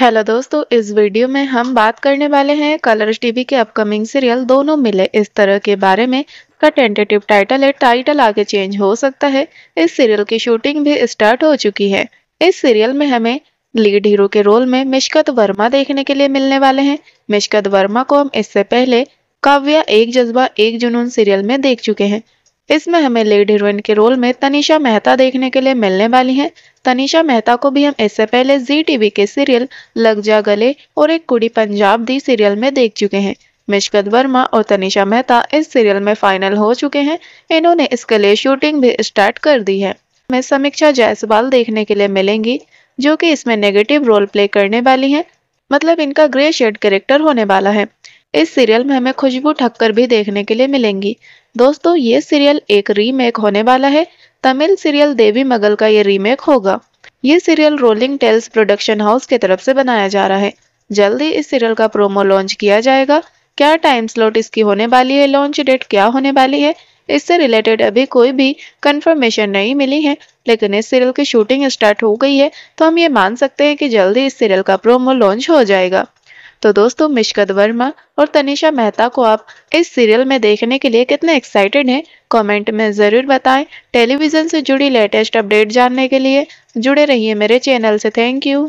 hello दोस्तों इस video में हम बात करने वाले हैं कलर्स टीवी के अपकमिंग सीरियल दोनों मिले इस तरह के बारे में का टेंटेटिव टाइटल है टाइटल आगे चेंज हो सकता है इस सीरियल की शूटिंग भी स्टार्ट हो चुकी है इस सीरियल में हमें लीड हीरो के रोल में मिशकत वर्मा देखने के लिए मिलने वाले हैं मिशकत वर्मा को हम इससे पहले काव्या एक जज्बा एक जुनून सीरियल में देख चुके हैं इसमें हमें लेड हीरोइन के रोल में तनिषा मेहता देखने के लिए मिलने वाली हैं तनिषा मेहता को भी हम इससे पहले जी टीवी के सीरियल लग जा गले और एक कुड़ी पंजाब दी सीरियल में देख चुके हैं मिशकत वर्मा और तनिषा मेहता इस सीरियल में फाइनल हो चुके हैं इन्होंने इसके लिए शूटिंग भी स्टार्ट कर दी है हमें समीक्षा जायसवाल देखने के लिए मिलेंगी जो कि इसमें नेगेटिव रोल प्ले करने वाली हैं मतलब इनका ग्रे शेड कैरेक्टर होने वाला है इस सीरियल में हमें खुशबू ठक्कर भी देखने के लिए मिलेंगी दोस्तों ये सीरियल एक रीमेक होने वाला है तमिल सीरियल देवी मगल का ये रीमेक होगा ये serial Rolling Tales production house की तरफ से बनाया जा रहा है जल्दी इस सीरियल का प्रोमो लॉन्च किया जाएगा क्या टाइम स्लॉट इसकी होने वाली है लॉन्च डेट क्या होने वाली है इससे रिलेटेड अभी कोई भी कंफर्मेशन नहीं मिली है लेकिन इस सीरियल की शूटिंग स्टार्ट हो गई है तो हम ये मान सकते हैं कि जल्दी इस सीरियल का प्रोमो लॉन्च हो जाएगा तो दोस्तों मिशकत वर्मा और तनिषा मेहता को आप इस सीरियल में देखने के लिए कितने एक्साइटेड हैं कमेंट में ज़रूर बताएं टेलीविज़न से जुड़ी लेटेस्ट अपडेट जानने के लिए जुड़े रहिए मेरे चैनल से थैंक यू